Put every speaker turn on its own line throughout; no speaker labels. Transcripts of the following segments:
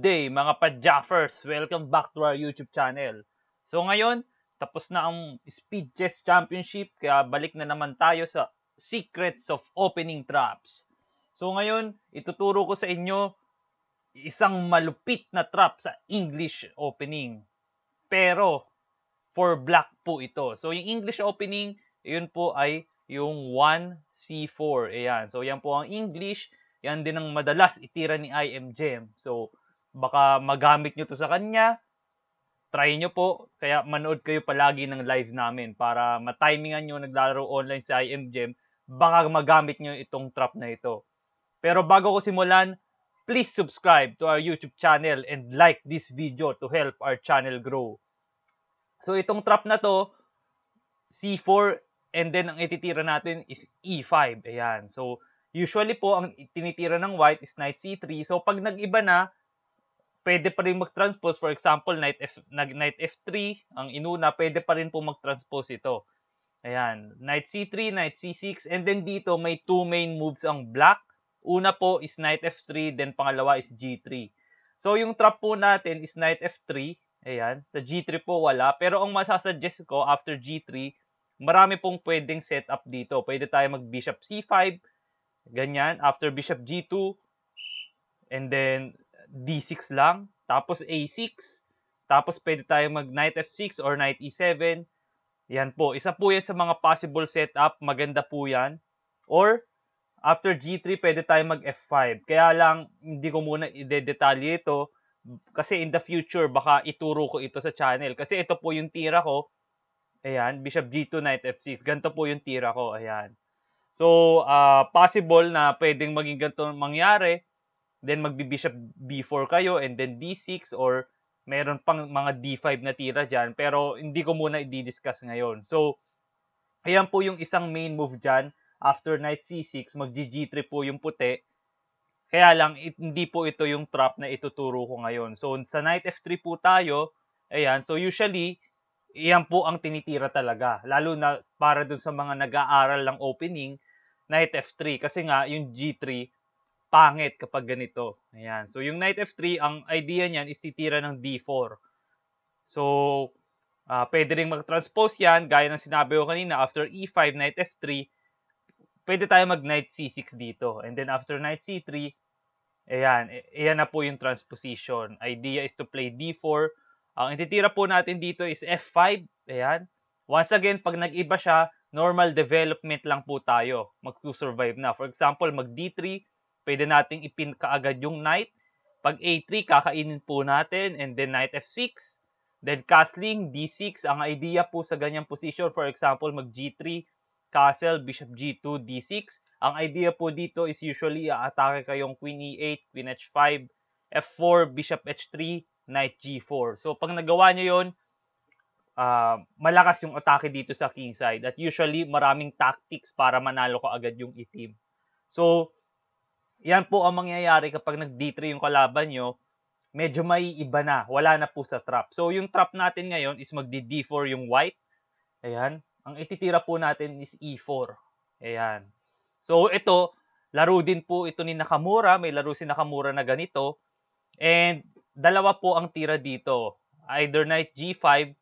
day mga pa Padjaffers! Welcome back to our YouTube channel. So ngayon, tapos na ang Speed Chess Championship kaya balik na naman tayo sa Secrets of Opening Traps. So ngayon, ituturo ko sa inyo isang malupit na trap sa English opening. Pero for black po ito. So yung English opening, yun po ay yung 1C4. Ayan. So yan po ang English. Yan din ang madalas itira ni IM Gem. So, Baka magamit nyo to sa kanya. Try nyo po. Kaya manood kayo palagi ng live namin para matimingan nyo naglalaro online sa si IM Gem. Baka magamit nyo itong trap na ito. Pero bago ko simulan, please subscribe to our YouTube channel and like this video to help our channel grow. So itong trap na to, C4 and then ang ititira natin is E5. Ayan. So usually po ang tinitira ng white is knight C3. So pag nag-iba na, pwede pa rin mag-transpose. For example, knight, F, knight F3, ang inuna, pwede pa rin po mag-transpose ito. Ayan, knight C3, knight C6, and then dito may two main moves ang black. Una po is knight F3, then pangalawa is G3. So yung trap po natin is knight F3. Ayan, sa G3 po wala. Pero ang masasuggest ko after G3, marami pong pwedeng setup dito. Pwede tayo mag bishop C5, ganyan, after bishop G2, and then D6 lang, tapos A6, tapos pwede tayo mag knight F6 or knight E7. Yan po. Isa po yan sa mga possible setup. Maganda po yan. Or, after G3, pwede tayo mag F5. Kaya lang, hindi ko muna i-detalye ito kasi in the future, baka ituro ko ito sa channel. Kasi ito po yung tira ko. Ayan, Bishop G2, Knight F6. Ganito po yung tira ko. Ayan. So, uh, possible na pwedeng maging ganito mangyari then magbi-bishop b4 kayo and then d6 or meron pang mga d5 na tira dyan pero hindi ko muna i-discuss ngayon. So, ayan po yung isang main move dyan. After knight c6, mag-g3 po yung puti. Kaya lang, it, hindi po ito yung trap na ituturo ko ngayon. So, sa knight f3 po tayo, ayan, so usually, iyan po ang tinitira talaga. Lalo na para dun sa mga nag-aaral ng opening, knight f3. Kasi nga, yung g3, pangit kapag ganito. Ayan. So, yung knight f3, ang idea niyan is titira ng d4. So, uh, pwede rin mag-transpose yan. Gaya ng sinabi ko kanina, after e5, knight f3, pwede tayo mag-knight c6 dito. And then, after knight c3, Ayan, ayan na po yung transposition. Idea is to play d4. Ang ititira po natin dito is f5. Ayan. Once again, pag nag-iba siya, normal development lang po tayo. Mag-survive na. For example, mag d3, pwede nating ipin kaagad yung knight. Pag a3, kakainin po natin and then knight f6. Then castling, d6. Ang idea po sa ganyang position, for example, mag g3, castle, bishop g2, d6. Ang idea po dito is usually aatake kayong queen e8, queen h5, f4, bishop h3, knight g4. So pag nagawa nyo yon uh, ah, malakas yung atake dito sa kingside side. At usually, maraming tactics para manalo ko agad yung itim. E so, yan po ang mangyayari kapag nag-D3 yung kalaban nyo, medyo may iba na. Wala na po sa trap. So, yung trap natin ngayon is magdi-D4 yung white. Ayan. Ang ititira po natin is E4. Ayan. So, ito, laro din po ito ni Nakamura. May laro si Nakamura na ganito. And, dalawa po ang tira dito. Either knight G5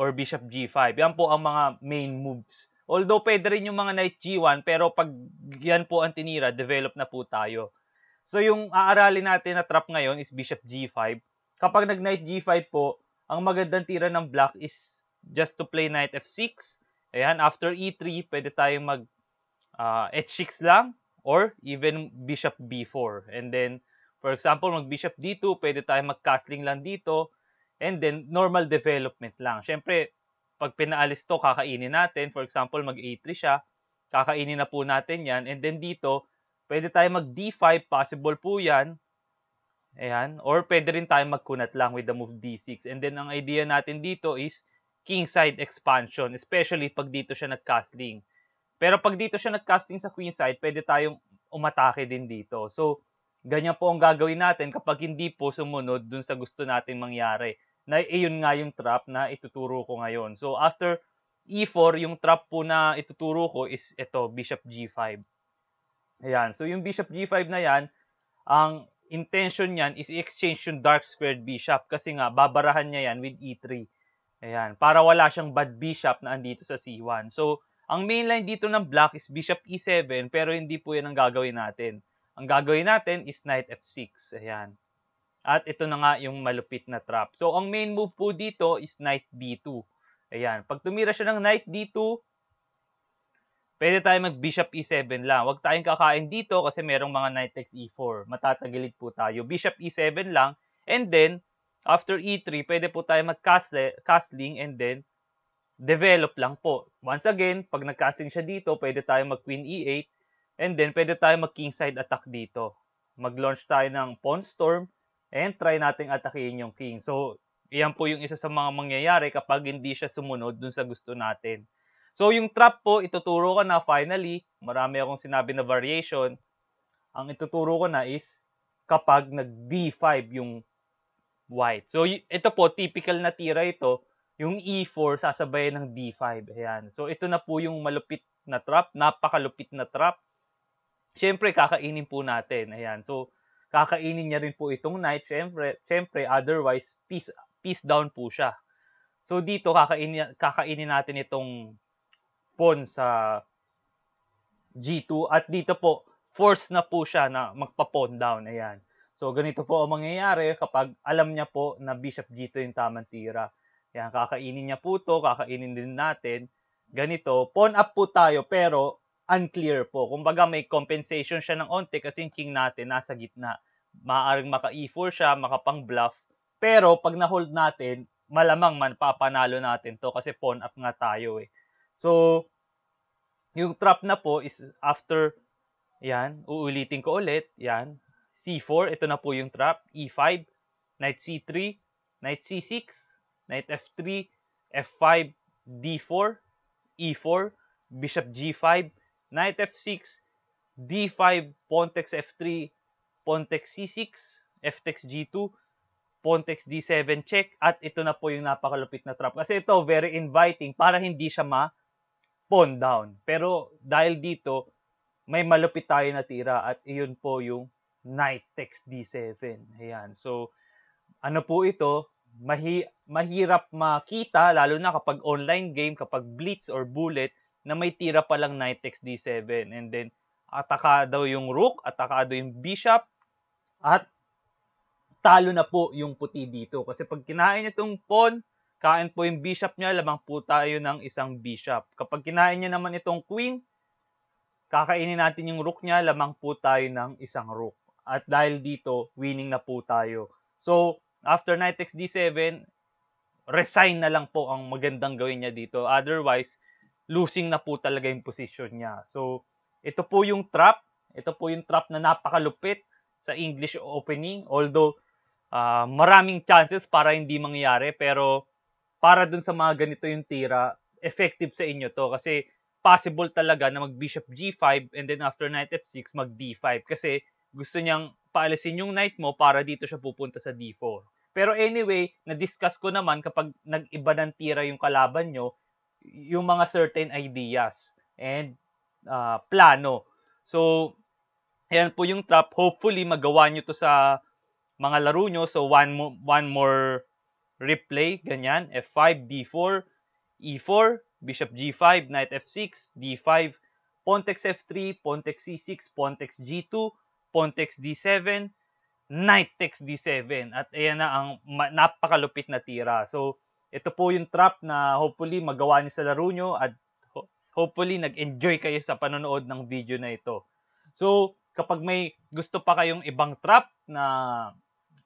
or bishop G5. Yan po ang mga main moves Although pwede rin yung mga Knight G1, pero pag yan po ang tinira, develop na po tayo. So yung aaralin natin na trap ngayon is Bishop G5. Kapag nag Knight G5 po, ang magandang tira ng black is just to play Knight F6. Ayan, after E3, pwede tayong mag uh, ah, H6 lang or even Bishop B4. And then, for example, mag Bishop D2, pwede tayong mag-castling lang dito. And then, normal development lang. Siyempre, pag pinaalis to, kakainin natin. For example, mag A3 siya. Kakainin na po natin yan. And then dito, pwede tayo mag D5. Possible po yan. Ayan. Or pwede rin tayo magkunat lang with the move D6. And then, ang idea natin dito is kingside expansion. Especially pag dito siya nagcastling. Pero pag dito siya nagcasting sa queenside, pwede tayong umatake din dito. So, ganyan po ang gagawin natin kapag hindi po sumunod dun sa gusto natin mangyari na iyon nga yung trap na ituturo ko ngayon. So after E4, yung trap po na ituturo ko is ito, Bishop G5. Ayan. So yung Bishop G5 na yan, ang intention niyan is i-exchange yung dark squared bishop kasi nga babarahan niya yan with E3. Ayan. Para wala siyang bad bishop na andito sa C1. So ang main line dito ng black is Bishop E7 pero hindi po yan ang gagawin natin. Ang gagawin natin is Knight F6. Ayan. At ito na nga yung malupit na trap. So, ang main move po dito is knight d2. Ayan. Pag tumira siya ng knight d2, pwede tayo mag bishop e7 lang. Huwag tayong kakain dito kasi merong mga knight takes e4. Matatagilid po tayo. Bishop e7 lang. And then, after e3, pwede po tayo mag-castling and then develop lang po. Once again, pag nag-castling siya dito, pwede tayo mag-queen e8. And then, pwede tayo mag-kingside attack dito. Mag-launch tayo ng pawn storm and try nating atakihin yung king. So, iyan po yung isa sa mga mangyayari kapag hindi siya sumunod dun sa gusto natin. So, yung trap po, ituturo ko na finally, marami akong sinabi na variation. Ang ituturo ko na is kapag nag D5 yung white. So, ito po, typical na tira ito. Yung E4 sasabay ng D5. Ayan. So, ito na po yung malupit na trap. Napakalupit na trap. Siyempre, kakainin po natin. Ayan. So, kakainin niya rin po itong knight. syempre, syempre otherwise piece piece down po siya. So dito kakainin kakainin natin itong pawn sa G2 at dito po force na po siya na magpa-pawn down. Ayan. So ganito po ang mangyayari kapag alam niya po na bishop G2 yung tamang tira. Ayan, kakainin niya po to, kakainin din natin. Ganito, pawn up po tayo pero unclear po. Kumbaga may compensation siya ng onti kasi yung king natin nasa gitna maaaring maka-e4 siya, makapang-bluff. Pero pag na-hold natin, malamang man papanalo natin to kasi pawn up nga tayo eh. So, yung trap na po is after, yan, uulitin ko ulit, yan, c4, ito na po yung trap, e5, knight c3, knight c6, knight f3, f5, d4, e4, bishop g5, knight f6, d5, pontex f3, Pontex C6, Ftex G2, Pontex D7 check, at ito na po yung napakalupit na trap. Kasi ito, very inviting para hindi siya ma-pawn down. Pero dahil dito, may malupit tayo na tira at iyon po yung Knight Tex D7. Ayan. So, ano po ito? Mahi mahirap makita, lalo na kapag online game, kapag blitz or bullet, na may tira palang Knight Tex D7. And then, ataka daw yung rook, ataka daw yung bishop, at talo na po yung puti dito. Kasi pag kinain niya itong pawn, kain po yung bishop niya, lamang po tayo ng isang bishop. Kapag kinain niya naman itong queen, kakainin natin yung rook niya, lamang po tayo ng isang rook. At dahil dito, winning na po tayo. So, after knight takes d7, resign na lang po ang magandang gawin niya dito. Otherwise, losing na po talaga yung position niya. So, ito po yung trap. Ito po yung trap na napakalupit sa English opening. Although, uh, maraming chances para hindi mangyari. Pero, para dun sa mga ganito yung tira, effective sa inyo to. Kasi, possible talaga na mag-bishop g5 and then after knight f6, mag-d5. Kasi, gusto niyang paalisin yung knight mo para dito siya pupunta sa d4. Pero anyway, na-discuss ko naman kapag nag-iba ng tira yung kalaban nyo, yung mga certain ideas and uh, plano. So, Ayan po yung trap. Hopefully, magawa nyo to sa mga laro nyo. So, one, mo, one more replay. Ganyan. F5, D4, E4, Bishop G5, Knight F6, D5, Pontex F3, Pontex C6, Pontex G2, Pontex D7, Knight takes D7. At ayan na ang napakalupit na tira. So, ito po yung trap na hopefully magawa niyo sa laro nyo at hopefully nag-enjoy kayo sa panonood ng video na ito. So, kapag may gusto pa kayong ibang trap na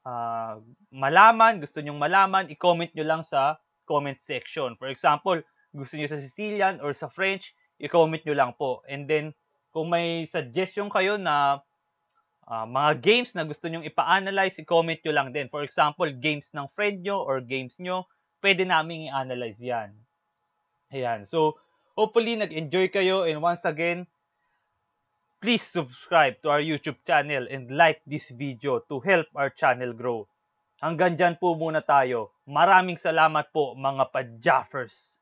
uh, malaman, gusto nyong malaman, i-comment nyo lang sa comment section. For example, gusto nyo sa Sicilian or sa French, i-comment nyo lang po. And then, kung may suggestion kayo na uh, mga games na gusto nyong ipa-analyze, i-comment nyo lang din. For example, games ng friend nyo or games nyo, pwede namin i-analyze yan. Ayan. So, hopefully, nag-enjoy kayo. And once again, Please subscribe to our YouTube channel and like this video to help our channel grow. Hanggang dyan po muna tayo. Maraming salamat po mga pa-jaffers!